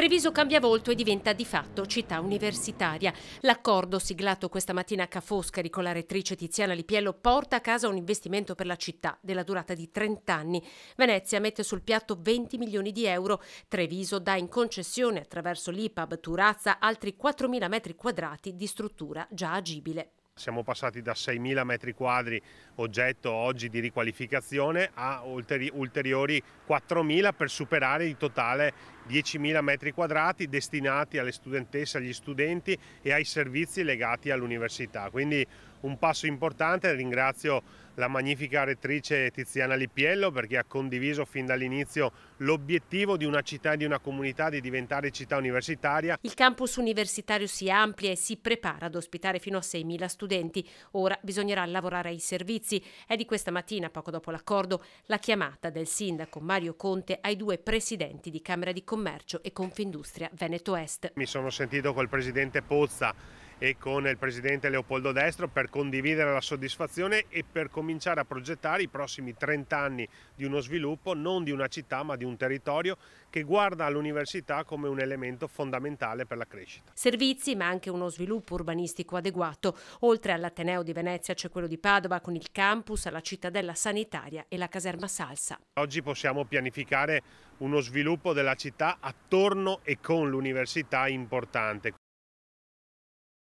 Treviso cambia volto e diventa di fatto città universitaria. L'accordo siglato questa mattina a Ca' Foscari con la rettrice Tiziana Lipiello porta a casa un investimento per la città della durata di 30 anni. Venezia mette sul piatto 20 milioni di euro. Treviso dà in concessione attraverso l'IPAB Turazza altri 4.000 metri quadrati di struttura già agibile. Siamo passati da 6.000 metri quadri oggetto oggi di riqualificazione a ulteriori 4.000 per superare il totale 10.000 metri quadrati destinati alle studentesse, agli studenti e ai servizi legati all'università. Quindi un passo importante, ringrazio la magnifica rettrice Tiziana Lippiello perché ha condiviso fin dall'inizio l'obiettivo di una città e di una comunità di diventare città universitaria. Il campus universitario si amplia e si prepara ad ospitare fino a 6.000 studenti. Ora bisognerà lavorare ai servizi. È di questa mattina, poco dopo l'accordo, la chiamata del sindaco Mario Conte ai due presidenti di Camera di Commercio Commercio e Confindustria Veneto Est. Mi sono sentito col presidente Pozza e con il presidente Leopoldo Destro per condividere la soddisfazione e per cominciare a progettare i prossimi 30 anni di uno sviluppo non di una città ma di un territorio che guarda all'università come un elemento fondamentale per la crescita. Servizi ma anche uno sviluppo urbanistico adeguato. Oltre all'Ateneo di Venezia c'è quello di Padova con il campus, la cittadella sanitaria e la caserma Salsa. Oggi possiamo pianificare uno sviluppo della città attorno e con l'università importante.